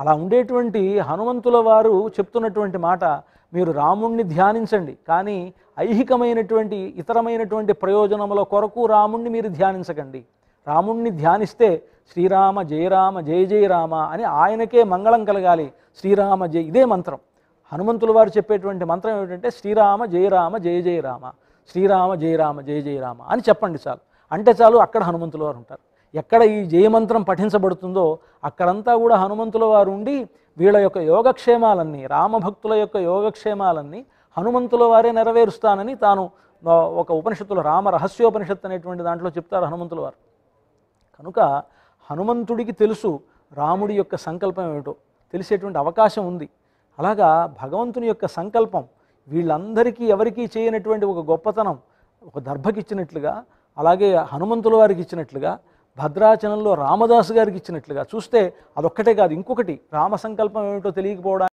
అలా ఉండేటువంటి హనుమంతుల వారు చెప్తున్నటువంటి మాట మీరు రాముణ్ణి ధ్యానించండి కానీ ఐహికమైనటువంటి ఇతరమైనటువంటి ప్రయోజనముల కొరకు రాముణ్ణి మీరు ధ్యానించకండి రాముణ్ణి ధ్యానిస్తే శ్రీరామ జయరామ జయ జయ రామ అని ఆయనకే మంగళం కలగాలి శ్రీరామ జయ ఇదే మంత్రం హనుమంతుల వారు చెప్పేటువంటి మంత్రం ఏమిటంటే శ్రీరామ జయరామ జయ జయ రామ శ్రీరామ జయరామ జయ జయ రామ అని చెప్పండి చాలు అంటే చాలు అక్కడ హనుమంతుల వారు ఉంటారు ఎక్కడ ఈ జయమంత్రం పఠించబడుతుందో అక్కడంతా కూడా హనుమంతుల వారు ఉండి వీళ్ళ యొక్క యోగక్షేమాలన్నీ రామభక్తుల యొక్క యోగక్షేమాలన్నీ హనుమంతుల వారే నెరవేరుస్తానని తాను ఒక ఉపనిషత్తుల రామ రహస్యోపనిషత్తు అనేటువంటి దాంట్లో చెప్తారు హనుమంతుల వారు కనుక హనుమంతుడికి తెలుసు రాముడి యొక్క సంకల్పం ఏమిటో తెలిసేటువంటి అవకాశం ఉంది అలాగా భగవంతుని యొక్క సంకల్పం వీళ్ళందరికీ ఎవరికీ చేయనటువంటి ఒక గొప్పతనం ఒక దర్భకిచ్చినట్లుగా అలాగే హనుమంతుల వారికి ఇచ్చినట్లుగా భద్రాచలంలో రామదాసు గారికి ఇచ్చినట్లుగా చూస్తే అదొక్కటే కాదు ఇంకొకటి రామ సంకల్పం ఏమిటో తెలియకపోవడానికి